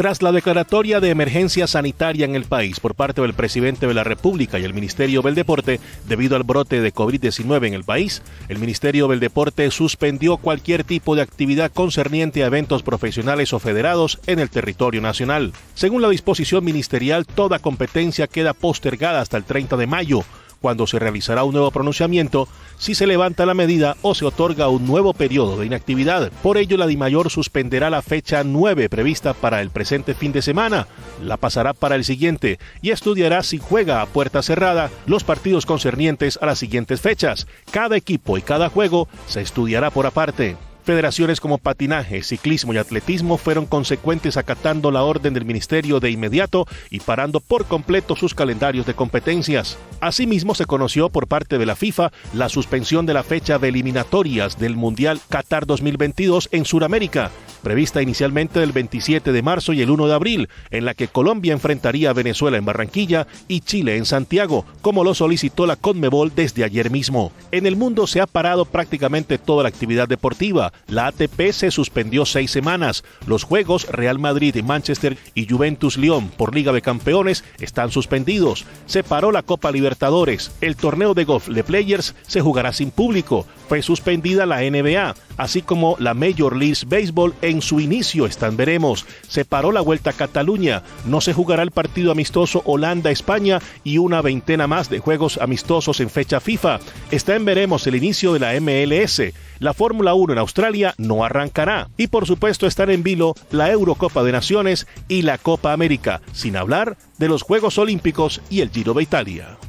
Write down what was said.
Tras la declaratoria de emergencia sanitaria en el país por parte del presidente de la República y el Ministerio del Deporte debido al brote de COVID-19 en el país, el Ministerio del Deporte suspendió cualquier tipo de actividad concerniente a eventos profesionales o federados en el territorio nacional. Según la disposición ministerial, toda competencia queda postergada hasta el 30 de mayo cuando se realizará un nuevo pronunciamiento, si se levanta la medida o se otorga un nuevo periodo de inactividad. Por ello, la DIMAYOR suspenderá la fecha 9 prevista para el presente fin de semana, la pasará para el siguiente y estudiará si juega a puerta cerrada los partidos concernientes a las siguientes fechas. Cada equipo y cada juego se estudiará por aparte federaciones como patinaje, ciclismo y atletismo fueron consecuentes acatando la orden del ministerio de inmediato y parando por completo sus calendarios de competencias. Asimismo, se conoció por parte de la FIFA la suspensión de la fecha de eliminatorias del Mundial Qatar 2022 en Sudamérica prevista inicialmente el 27 de marzo y el 1 de abril, en la que Colombia enfrentaría a Venezuela en Barranquilla y Chile en Santiago, como lo solicitó la Conmebol desde ayer mismo. En el mundo se ha parado prácticamente toda la actividad deportiva. La ATP se suspendió seis semanas. Los Juegos Real Madrid y Manchester y Juventus Lyon por Liga de Campeones están suspendidos. Se paró la Copa Libertadores. El torneo de golf de Players se jugará sin público fue suspendida la NBA, así como la Major League Baseball en su inicio, están veremos. Se paró la vuelta a Cataluña, no se jugará el partido amistoso Holanda-España y una veintena más de juegos amistosos en fecha FIFA. Está en veremos el inicio de la MLS. La Fórmula 1 en Australia no arrancará. Y por supuesto están en vilo la Eurocopa de Naciones y la Copa América, sin hablar de los Juegos Olímpicos y el Giro de Italia.